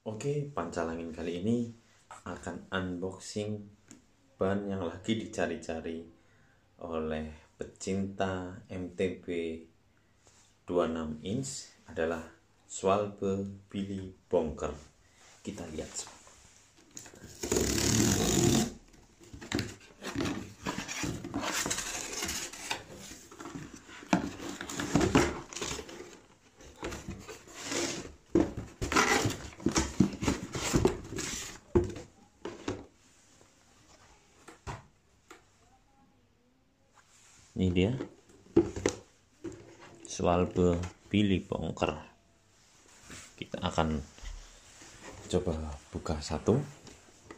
Oke, pancalangin kali ini akan unboxing ban yang lagi dicari-cari oleh pecinta MTB 26 inch adalah Swalbe Billy Bonker. Kita lihat ini dia swalbe Billy Bongker kita akan coba buka satu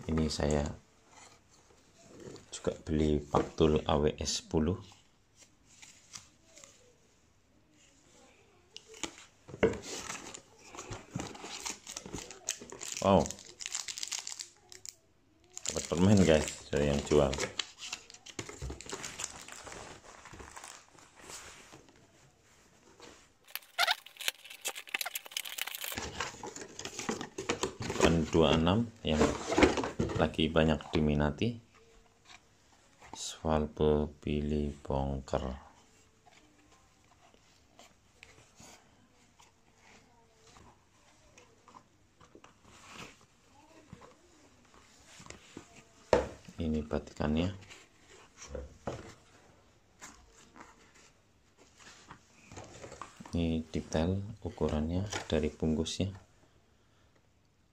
ini saya juga beli paktul AWS 10 wow dapat permen guys saya yang jual 26 yang lagi banyak diminati Svalbo pilih bongkar ini batikannya ini detail ukurannya dari bungkusnya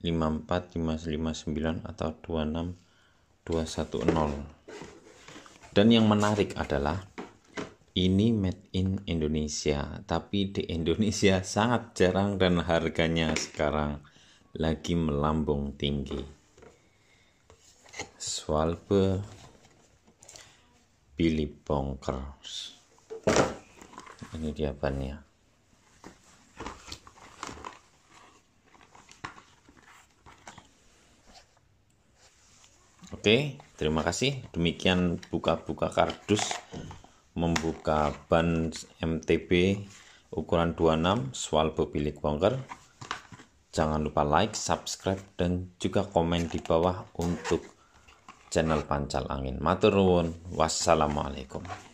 54 559 atau 26 210 dan yang menarik adalah ini made in Indonesia tapi di Indonesia sangat jarang dan harganya sekarang lagi melambung tinggi Swalbe Billy Bonkers ini dia bannya Oke, terima kasih. Demikian buka-buka kardus membuka ban MTB ukuran 26 Soal pemilik Wongker. Jangan lupa like, subscribe, dan juga komen di bawah untuk channel Pancal Angin. Matur nuwun. Wassalamualaikum.